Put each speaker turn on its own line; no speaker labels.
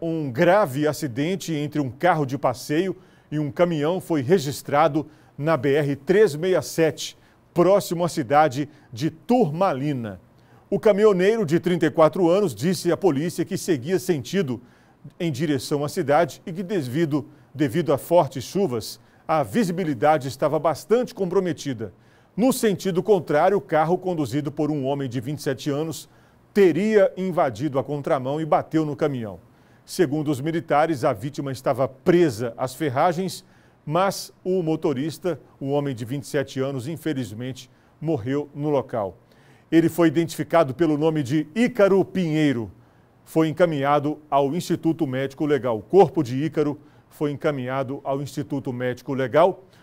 Um grave acidente entre um carro de passeio e um caminhão foi registrado na BR-367, próximo à cidade de Turmalina. O caminhoneiro de 34 anos disse à polícia que seguia sentido em direção à cidade e que, devido, devido a fortes chuvas, a visibilidade estava bastante comprometida. No sentido contrário, o carro conduzido por um homem de 27 anos teria invadido a contramão e bateu no caminhão. Segundo os militares, a vítima estava presa às ferragens, mas o motorista, um homem de 27 anos, infelizmente morreu no local. Ele foi identificado pelo nome de Ícaro Pinheiro. Foi encaminhado ao Instituto Médico Legal. O corpo de Ícaro foi encaminhado ao Instituto Médico Legal.